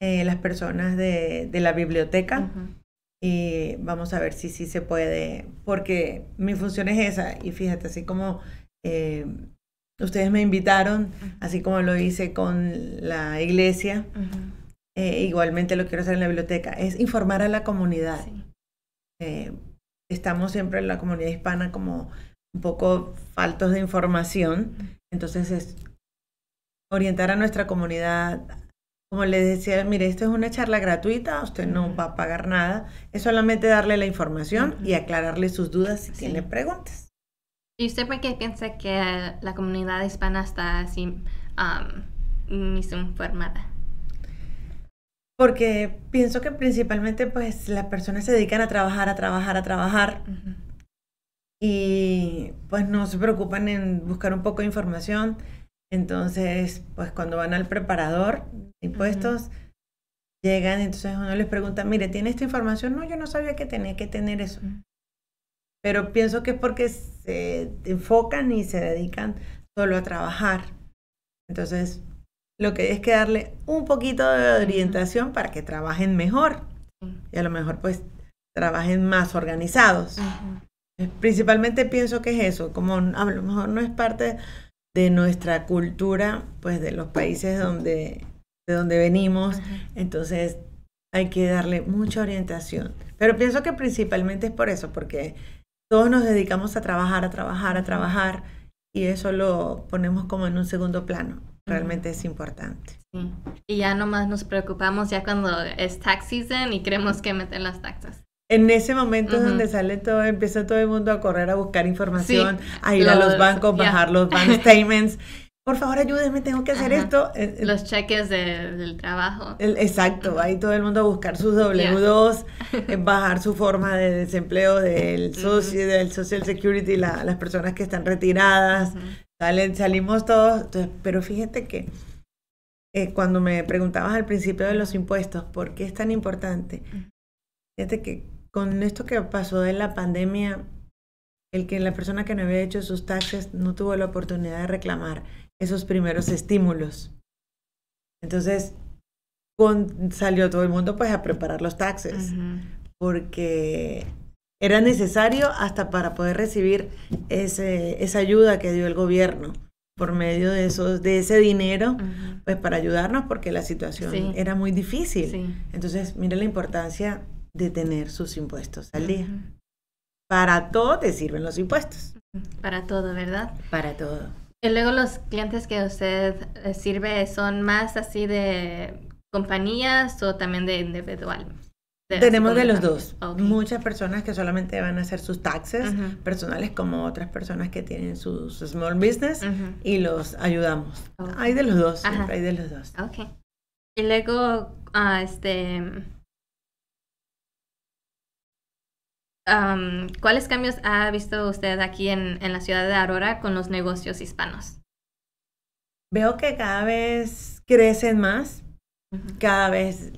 eh, las personas de, la biblioteca. Y vamos a ver si sí se puede, porque mi función es esa. Y fíjate, así como eh, ustedes me invitaron, así como lo hice con la iglesia, igualmente lo quiero hacer en la biblioteca, es informar a la comunidad estamos siempre en la comunidad hispana como un poco faltos de información. Entonces es orientar a nuestra comunidad. Como les decía, mire, esto es una charla gratuita, usted no va a pagar nada, es solamente darle la información y aclararle sus dudas si tiene preguntas. ¿Y usted por qué piensa que la comunidad hispana está así um, porque pienso que principalmente pues las personas se dedican a trabajar, a trabajar, a trabajar. Y pues no se preocupan en buscar un poco de información. Entonces, pues cuando van al preparador de impuestos, llegan y llegan, entonces uno les pregunta, mire, ¿tiene esta información? No, yo no sabía que tenía que tener eso. Pero pienso que es porque se enfocan y se dedican solo a trabajar. Entonces, lo que es que darle un poquito de orientación para que trabajen mejor y a lo mejor pues trabajen más organizados. Eh, principalmente pienso que es eso, como a lo mejor no es parte de nuestra cultura, pues de los países donde, de donde venimos, entonces hay que darle mucha orientación. Pero pienso que principalmente es por eso, porque todos nos dedicamos a trabajar, a trabajar, a trabajar, y eso lo ponemos como en un segundo plano realmente es importante. Y ya nomás nos preocupamos ya cuando es tax season y creemos que meten las taxas. En ese momento es donde sale todo, empieza todo el mundo a correr a buscar información, a ir a los bancos, bajar los [LAUGHS] bank statements por favor ayúdenme, tengo que hacer esto. Eh, eh. Los cheques del trabajo. exacto, ahí todo el mundo a buscar sus W2, [LAUGHS] eh, bajar su forma de desempleo del, Social Security, las personas que están retiradas, salen, salimos todos. pero fíjate que cuando me preguntabas al principio de los impuestos, ¿por qué es tan importante? Fíjate que con esto que pasó en la pandemia, el que la persona que no había hecho sus taxes no tuvo la oportunidad de reclamar esos primeros estímulos. Entonces, salió todo el mundo pues a preparar los taxes, porque era necesario hasta para poder recibir esa ayuda que dio el gobierno por medio de, esos, de ese dinero, pues para ayudarnos, porque la situación era muy difícil. Entonces, mira la importancia de tener sus impuestos al día. Para todo te sirven los impuestos. Para todo, ¿verdad? Para todo. Y luego los clientes que usted eh, sirve son más así de compañías o también de individual. Tenemos de los dos. Muchas personas que solamente van a hacer sus taxes personales como otras personas que tienen sus small business y los ayudamos. Hay de los dos, hay de los dos. Y luego, ah, este, ¿cuáles cambios ha visto usted aquí en, la ciudad de Aurora con los negocios hispanos? Veo que cada vez crecen más, cada vez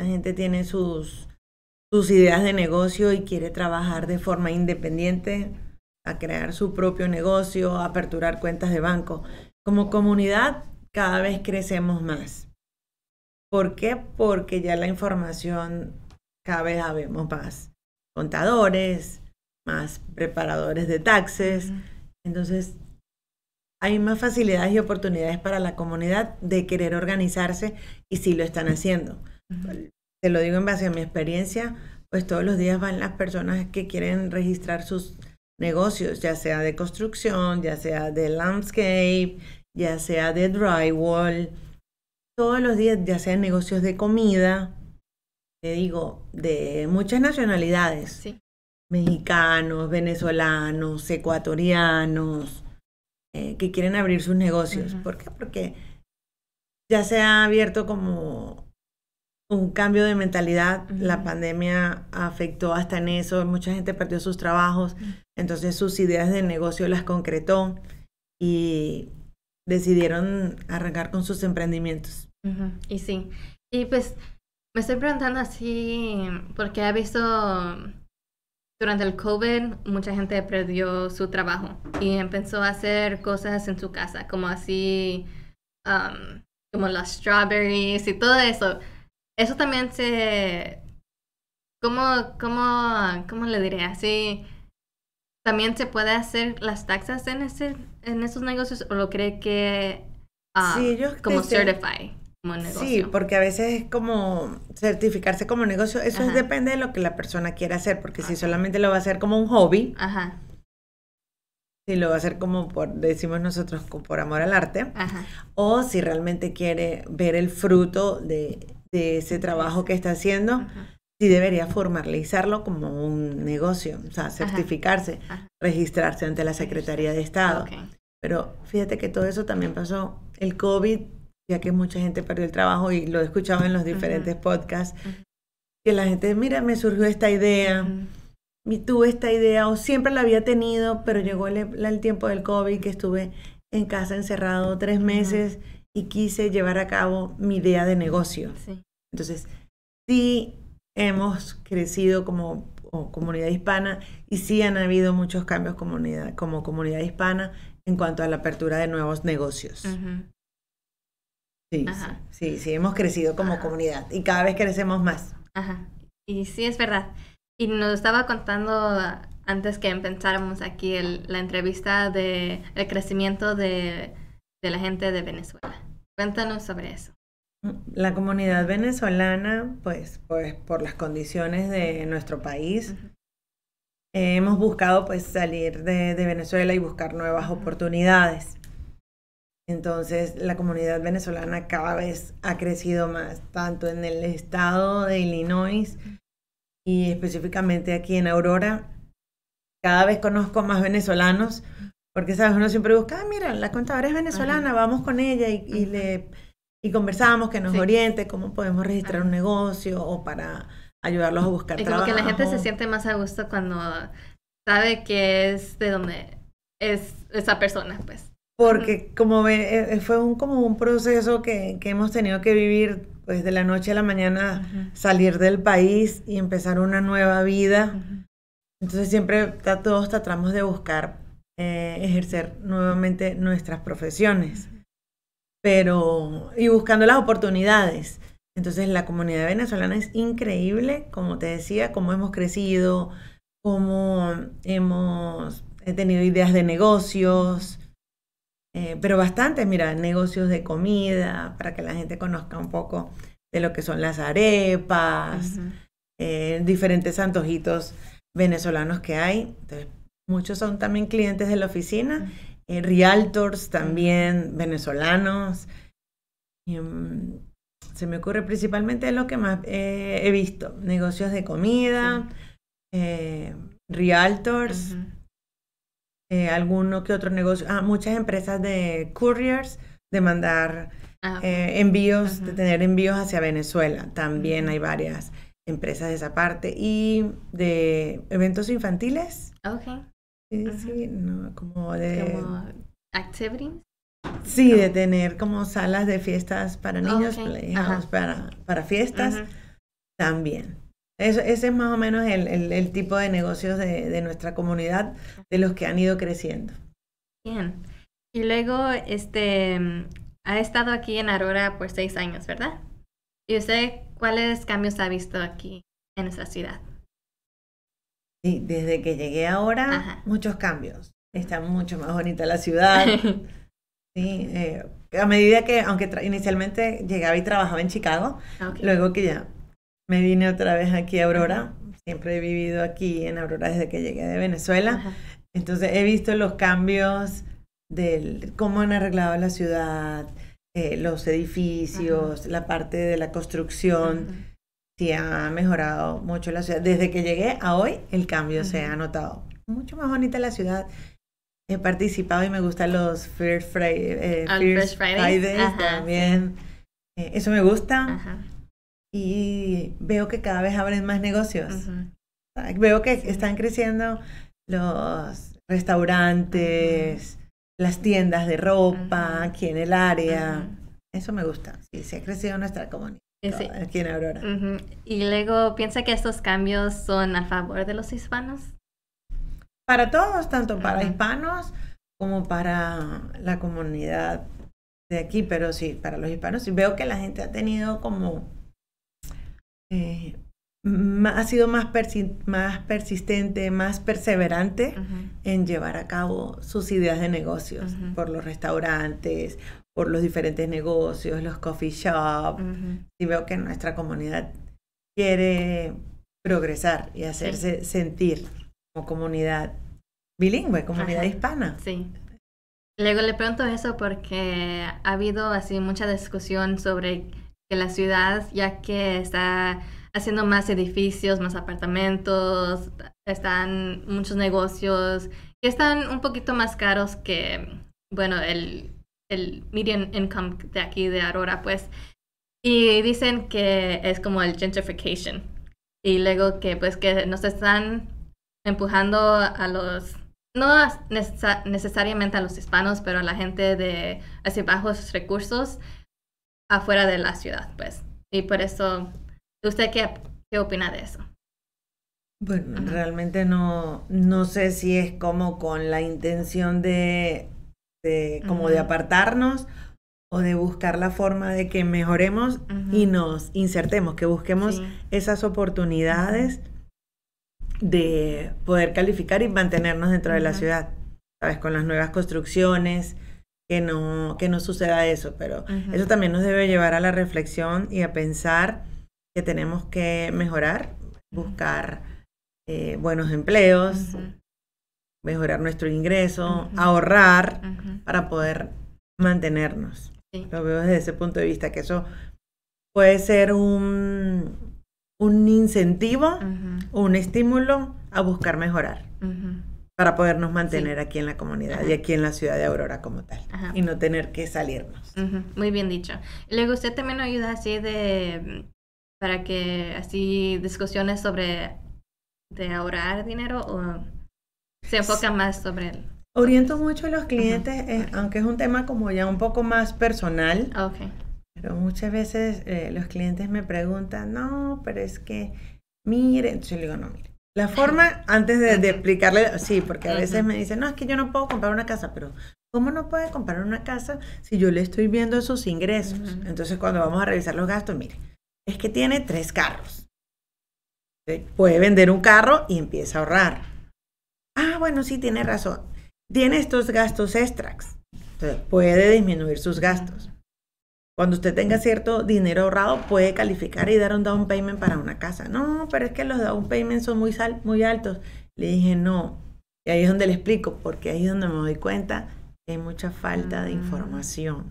la gente tiene sus, sus ideas de negocio y quiere trabajar de forma independiente, a crear su propio negocio, a aperturar cuentas de banco. Como comunidad cada vez crecemos más. ¿Por qué? Porque ya la información cada vez habemos más contadores, más preparadores de taxes. Entonces, hay más facilidades y oportunidades para la comunidad de querer organizarse y si lo están haciendo. Te lo digo en base a mi experiencia, pues todos los días van las personas que quieren registrar sus negocios, ya sea de construcción, ya sea de landscape, ya sea de drywall, todos los días, ya sean negocios de comida, te digo, de muchas nacionalidades. Mexicanos, venezolanos, ecuatorianos, eh, que quieren abrir sus negocios. ¿Por qué? Porque ya se ha abierto como un cambio de mentalidad. La pandemia afectó hasta en eso. Mucha gente perdió sus trabajos. Entonces sus ideas de negocio las concretó y decidieron arrancar con sus emprendimientos. Y sí. Y pues me estoy preguntando así, porque he visto durante el COVID mucha gente perdió su trabajo y empezó a hacer cosas en su casa, como así, um, como las strawberries y todo eso. Eso también se... ¿Cómo, cómo le diría? Así, ¿también se puede hacer las taxas en, ese, en esos negocios o lo cree que... Ah, como certify. Sí, porque a veces es como certificarse como negocio, eso depende de lo que la persona quiera hacer, porque si solamente lo va a hacer como un hobby, si lo va a hacer como decimos nosotros, por amor al arte, o si realmente quiere ver el fruto de, ese trabajo que está haciendo. Sí debería formalizarlo como un negocio, o sea, certificarse, registrarse ante la Secretaría de Estado. Pero fíjate que todo eso también pasó. El COVID ya que mucha gente perdió el trabajo y lo he escuchado en los diferentes podcasts, que la gente, mira, me surgió esta idea, tuve esta idea, o siempre la había tenido, pero llegó el, tiempo del COVID, que estuve en casa encerrado tres meses y quise llevar a cabo mi idea de negocio. Entonces, sí hemos crecido como, comunidad hispana y sí han habido muchos cambios comunidad, como comunidad hispana en cuanto a la apertura de nuevos negocios. Sí, sí, hemos crecido como comunidad y cada vez crecemos más. Ajá, y sí es verdad. Y nos estaba contando antes que empezáramos aquí la entrevista de el crecimiento de, la gente de Venezuela. Cuéntanos sobre eso. La comunidad venezolana, pues, pues por las condiciones de nuestro país, eh, hemos buscado pues salir de, de, Venezuela y buscar nuevas oportunidades. Entonces, la comunidad venezolana cada vez ha crecido más, tanto en el estado de Illinois y específicamente aquí en Aurora. Cada vez conozco más venezolanos, porque, ¿sabes? Uno siempre busca, ah, mira, la contadora es venezolana, vamos con ella y, le, y conversamos, que nos oriente, cómo podemos registrar un negocio o para ayudarlos a buscar trabajo. Como que la gente se siente más a gusto cuando sabe que es de donde es esa persona, pues. Porque como ve, eh, eh, fue un, como un proceso que, que, hemos tenido que vivir pues de la noche a la mañana, salir del país y empezar una nueva vida. Entonces siempre todos tratamos de buscar eh, ejercer nuevamente nuestras profesiones, pero y buscando las oportunidades. Entonces la comunidad venezolana es increíble, como te decía, cómo hemos crecido, cómo hemos tenido ideas de negocios, eh, pero bastante, mira, negocios de comida, para que la gente conozca un poco de lo que son las arepas, eh, diferentes antojitos venezolanos que hay. Entonces, muchos son también clientes de la oficina, eh, realtors también venezolanos. Mm, se me ocurre principalmente lo que más he visto, negocios de comida, realtors. Eh, alguno que otro negocio, ah, muchas empresas de couriers, de mandar ah, eh, envíos, de tener envíos hacia Venezuela. También hay varias empresas de esa parte. Y de eventos infantiles. Ok. Sí, sí, como de... activities. Sí, de tener como salas de fiestas para niños, para, fiestas también ese es más o menos el, tipo de negocios de, nuestra comunidad, de los que han ido creciendo. Bien. Y luego, este, ha estado aquí en Aurora por seis años, ¿verdad? ¿Y usted cuáles cambios ha visto aquí en nuestra ciudad? Sí, desde que llegué ahora, muchos cambios. Está mucho más bonita la ciudad. [LAUGHS] sí, eh, a medida que, aunque inicialmente llegaba y trabajaba en Chicago, ah, luego que ya me vine otra vez aquí a Aurora. Siempre he vivido aquí en Aurora desde que llegué de Venezuela. Entonces he visto los cambios del cómo han arreglado la ciudad, eh, los edificios, la parte de la construcción. Se Sí, ha mejorado mucho la ciudad. Desde que llegué a hoy, el cambio se ha notado. Mucho más bonita la ciudad. He participado y me gustan los Fair eh, Fridays, también. Eh, eso me gusta y veo que cada vez abren más negocios. Veo que están creciendo los restaurantes, las tiendas de ropa, aquí en el área. Eso me gusta. se ha crecido nuestra comunidad. Aquí en Aurora. Y luego, ¿piensa que estos cambios son a favor de los hispanos? Para todos, tanto para hispanos como para la comunidad de aquí, pero sí, para los hispanos. y veo que la gente ha tenido como eh, ha sido más, persistente, más perseverante en llevar a cabo sus ideas de negocios por los restaurantes, por los diferentes negocios, los coffee shops. Y veo que nuestra comunidad quiere progresar y hacerse sentir como comunidad bilingüe, comunidad hispana. Sí. Luego le pregunto eso porque ha habido así mucha discusión sobre la ciudad, ya que está haciendo más edificios, más apartamentos, están muchos negocios que están un poquito más caros que, bueno, el, el median income de aquí de Aurora, pues. Y dicen que es como el gentrification. Y luego que, pues, que nos están empujando a los, no necesariamente a los hispanos, pero a la gente de hacia bajos recursos afuera de la ciudad, pues. Y por eso, ¿usted qué, qué opina de eso? Bueno, realmente no, no sé si es como con la intención de, como de apartarnos o de buscar la forma de que mejoremos y nos insertemos, que busquemos esas oportunidades de poder calificar y mantenernos dentro de la ciudad, ¿sabes? Con las nuevas construcciones, que no, que no suceda eso, pero eso también nos debe llevar a la reflexión y a pensar que tenemos que mejorar, buscar eh, buenos empleos, mejorar nuestro ingreso, ahorrar para poder mantenernos. Lo veo desde ese punto de vista, que eso puede ser un, un incentivo, un estímulo a buscar mejorar para podernos mantener aquí en la comunidad y aquí en la ciudad de Aurora como tal y no tener que salirnos. Muy bien dicho. Luego usted también ayuda así de para que así discusiones sobre de ahorrar dinero o se enfoca más sobre él? Oriento mucho a los clientes, eh, aunque es un tema como ya un poco más personal. Ah, okay. Pero muchas veces eh, los clientes me preguntan, no, pero es que, miren, yo le digo, no, mire, la forma, antes de, explicarle, sí, porque a veces me dicen, no, es que yo no puedo comprar una casa, pero ¿cómo no puede comprar una casa si yo le estoy viendo sus ingresos? Entonces, cuando vamos a revisar los gastos, mire, es que tiene tres carros. Puede vender un carro y empieza a ahorrar. Ah, bueno, sí, tiene razón. Tiene estos gastos extras. puede disminuir sus gastos. Cuando usted tenga cierto dinero ahorrado, puede calificar y dar un down payment para una casa. No, pero es que los down payment son muy, muy altos. Le dije, no. Y ahí es donde le explico, porque ahí es donde me doy cuenta que hay mucha falta de mm. información.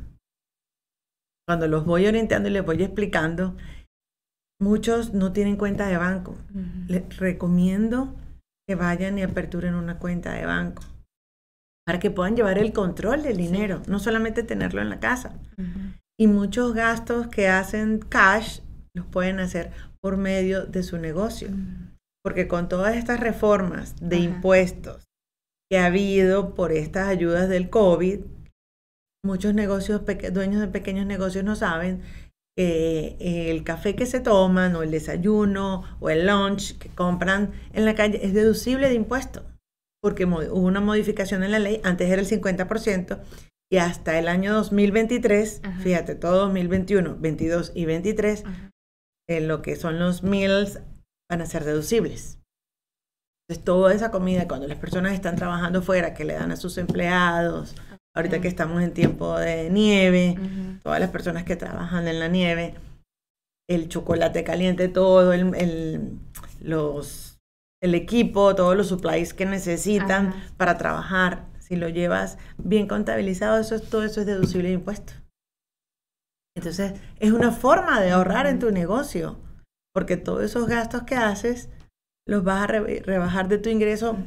Cuando los voy orientando y les voy explicando, muchos no tienen cuenta de banco. Les recomiendo que vayan y aperturen una cuenta de banco para que puedan llevar el control del dinero, no solamente tenerlo en la casa y muchos gastos que hacen cash los pueden hacer por medio de su negocio. Mm. Porque con todas estas reformas de impuestos que ha habido por estas ayudas del COVID, muchos negocios, dueños de pequeños negocios no saben que eh, el café que se toman o el desayuno o el lunch que compran en la calle es deducible de impuesto. Porque hubo una modificación en la ley, antes era el 50% y hasta el año 2023, fíjate, todo 2021, 22 y 23, en lo que son los meals van a ser deducibles. Entonces, toda esa comida, cuando las personas están trabajando fuera, que le dan a sus empleados, ahorita que estamos en tiempo de nieve, todas las personas que trabajan en la nieve, el chocolate caliente, todo, el, los, el equipo, todos los supplies que necesitan para trabajar si lo llevas bien contabilizado, eso es, todo eso es deducible de impuestos. Entonces, es una forma de ahorrar en tu negocio, porque todos esos gastos que haces los vas a rebajar de tu ingreso,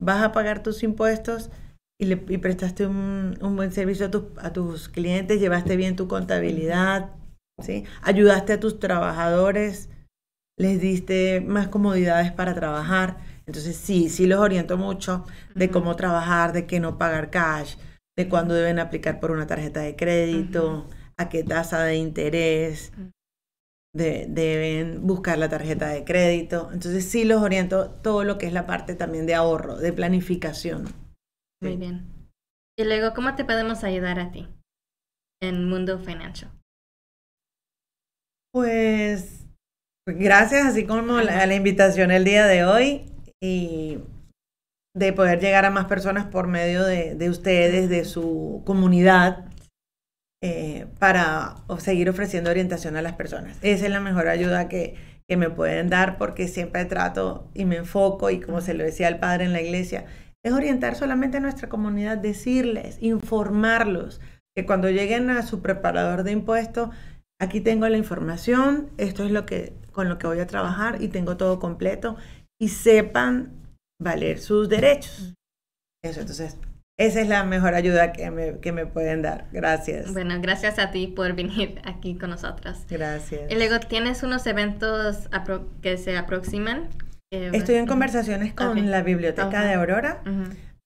vas a pagar tus impuestos y, le, prestaste un, buen servicio a, tus clientes, llevaste bien tu contabilidad, ¿sí? ayudaste a tus trabajadores, les diste más comodidades para trabajar. Entonces sí, sí los oriento mucho de cómo trabajar, de qué no pagar cash, de cuándo deben aplicar por una tarjeta de crédito, a qué tasa de interés. Mm. deben buscar la tarjeta de crédito. Entonces sí los oriento todo lo que es la parte también de ahorro, de planificación. Muy bien. Y luego, ¿cómo te podemos ayudar a ti en Mundo Financial? Pues gracias, así como a la invitación el día de hoy y de poder llegar a más personas por medio de, ustedes, de su comunidad, eh, para seguir ofreciendo orientación a las personas. Esa es la mejor ayuda que, que me pueden dar porque siempre trato y me enfoco y como se lo decía el padre en la iglesia, es orientar solamente a nuestra comunidad, decirles, informarlos, que cuando lleguen a su preparador de impuestos, aquí tengo la información, esto es lo que con lo que voy a trabajar y tengo todo completo y sepan valer sus derechos. Eso, entonces, esa es la mejor ayuda que me, pueden dar. Gracias. Bueno, gracias a ti por venir aquí con nosotros. Gracias. Y luego, ¿tienes unos eventos que se aproximan? Estoy en conversaciones con la Biblioteca de Aurora.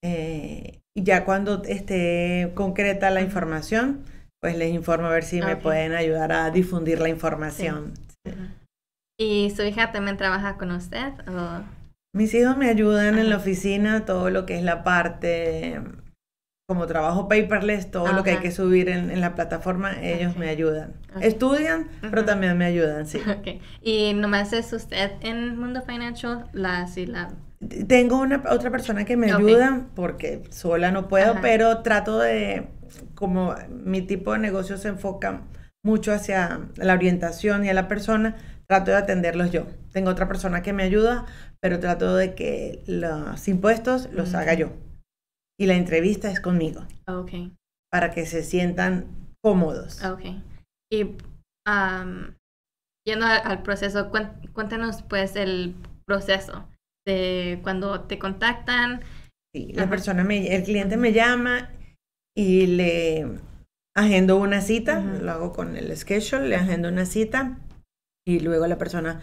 Eh, y ya cuando esté concreta la información, pues les informo a ver si me pueden ayudar a difundir la información. ¿Y su hija también trabaja con usted? Mis hijos me ayudan en la oficina, todo lo que es la parte, como trabajo paperless, todo lo que hay que subir en, la plataforma, ellos me ayudan. Estudian, pero también me ayudan, sí. [LAUGHS] Okay. ¿Y nomás es usted en Mundo Financial, la, sí, la... Tengo una otra persona que me ayuda porque sola no puedo, pero trato de, como mi tipo de negocio se enfoca mucho hacia la orientación y a la persona, trato de atenderlos yo. Tengo otra persona que me ayuda, pero trato de que los impuestos los haga yo. Y la entrevista es conmigo. Para que se sientan cómodos. ok Y yendo al, proceso, cuéntanos pues el proceso de cuando te contactan. Sí, la persona me, el cliente me llama y le agendo una cita, lo hago con el schedule, le agendo una cita y luego la persona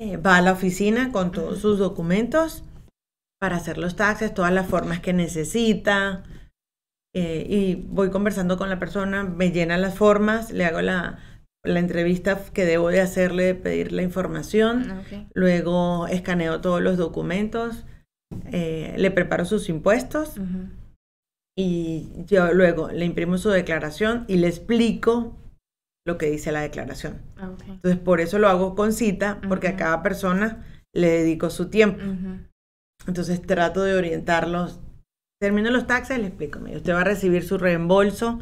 eh, va a la oficina con todos sus documentos para hacer los taxes, todas las formas que necesita. Eh, y voy conversando con la persona, me llena las formas, le hago la, entrevista que debo de hacerle, pedir la información, ah, luego escaneo todos los documentos, eh, le preparo sus impuestos y yo luego le imprimo su declaración y le explico lo que dice la declaración. Ah, Entonces, por eso lo hago con cita, porque a cada persona le dedico su tiempo. Entonces, trato de orientarlos. Termino los taxes, le explico. Usted va a recibir su reembolso,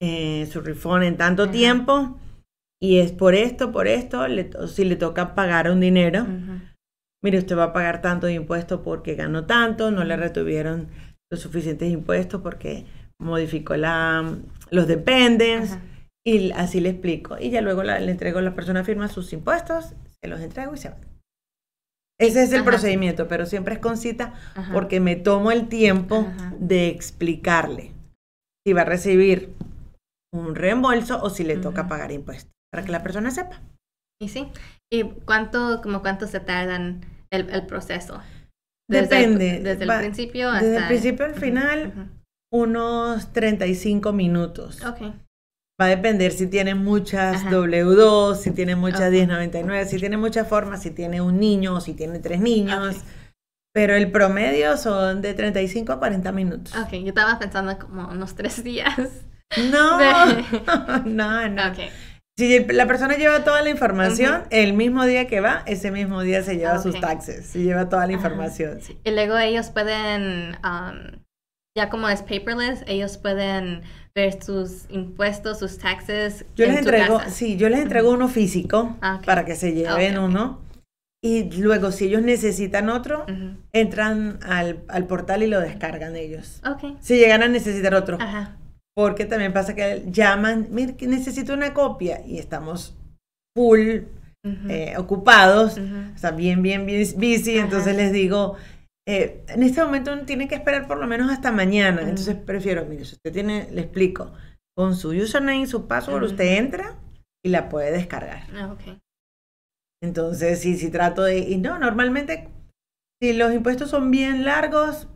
eh, su refund en tanto tiempo, y es por esto, por esto, si le toca pagar un dinero. Mire, usted va a pagar tanto de impuestos porque ganó tanto, no le retuvieron los suficientes impuestos porque modificó la, los dependents y así le explico. Y ya luego le entrego la persona, firma sus impuestos, se los entrego y se va. Ese es el procedimiento, pero siempre es con cita porque me tomo el tiempo de explicarle si va a recibir un reembolso o si le toca pagar impuestos, para que la persona sepa. Y sí, ¿y cuánto, como cuánto se tardan el, proceso? Depende. desde el principio hasta... Desde el principio al final, unos 35 minutos. Ok Va a depender si tiene muchas W2, si tiene muchas 1099, si tiene muchas formas, si tiene un niño o si tiene tres niños. Pero el promedio son de 35 a 40 minutos. Ok, yo estaba pensando como unos tres días. No, [LAUGHS] [LAUGHS] no, no. Okay. Si la persona lleva toda la información, el mismo día que va, ese mismo día se lleva sus taxes, se lleva toda la información. Y luego ellos pueden, um, ya como es paperless, ellos pueden ver sus impuestos, sus taxes. Yo les entrego, sí, yo les entrego uno físico ah, para que se lleven ah, uno. Y luego, si ellos necesitan otro, entran al, portal y lo descargan ellos. Si llegan a necesitar otro. Porque también pasa que llaman, mire, necesito una copia. Y estamos full, eh, ocupados, o bien, bien, bien busy. Entonces les digo, eh, en este momento uno tiene que esperar por lo menos hasta mañana. Entonces prefiero, mire, si usted tiene, le explico, con su username, su password, usted entra y la puede descargar. Ah, okay. Entonces, si trato de... Y no, normalmente, si los impuestos son bien largos,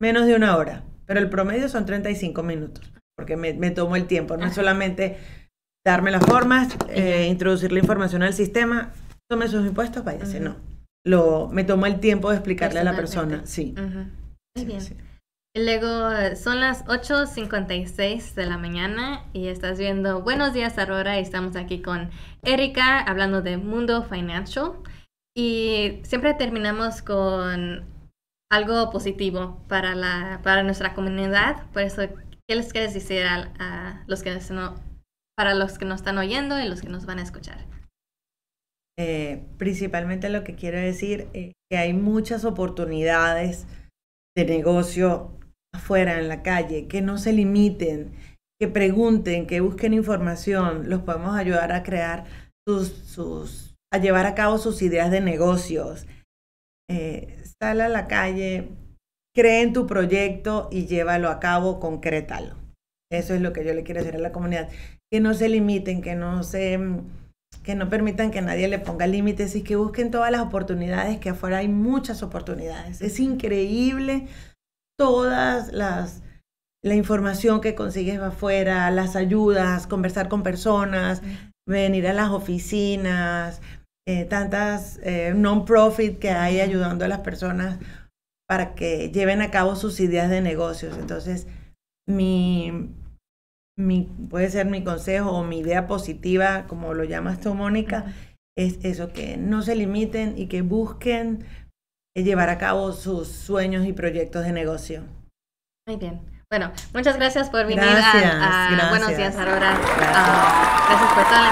menos de una hora, pero el promedio son 35 minutos, porque me, tomo el tiempo, no solamente darme las formas, eh, introducir la información al sistema, tome sus impuestos, váyase, no lo, me toma el tiempo de explicarle a la persona. Sí. Muy bien. Luego eh, son las 8.56 de la mañana y estás viendo Buenos días Aurora y estamos aquí con Erika hablando de Mundo Financial y siempre terminamos con algo positivo para, la, para nuestra comunidad. Por eso, ¿qué les quieres decir a, los que para los que nos están oyendo y los que nos van a escuchar? Eh, principalmente lo que quiero decir es eh, que hay muchas oportunidades de negocio afuera, en la calle, que no se limiten, que pregunten, que busquen información, los podemos ayudar a crear sus, a llevar a cabo sus ideas de negocios. Eh, sal a la calle, cree en tu proyecto y llévalo a cabo, concrétalo. Eso es lo que yo le quiero decir a la comunidad. Que no se limiten, que no se mm, que no permitan que nadie le ponga límites y que busquen todas las oportunidades, que afuera hay muchas oportunidades. Es increíble todas las la información que consigues afuera, las ayudas, conversar con personas, venir a las oficinas, eh, tantas eh, non-profit que hay ayudando a las personas para que lleven a cabo sus ideas de negocios. Entonces, mi, mi, puede ser mi consejo o mi idea positiva, como lo llamas tú, Mónica, es eso, que no se limiten y que busquen eh, llevar a cabo sus sueños y proyectos de negocio. Muy bien. Bueno, muchas gracias por venir gracias, a, Buenos Días Aurora. Ah, gracias por toda la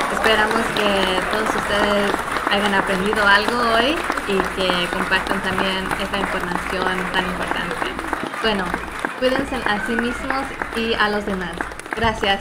información que nos has dado hoy. Esperamos que todos ustedes hayan aprendido algo hoy y que compartan también esta información tan importante. Bueno, Cuídense a sí mismos y a los demás. Gracias.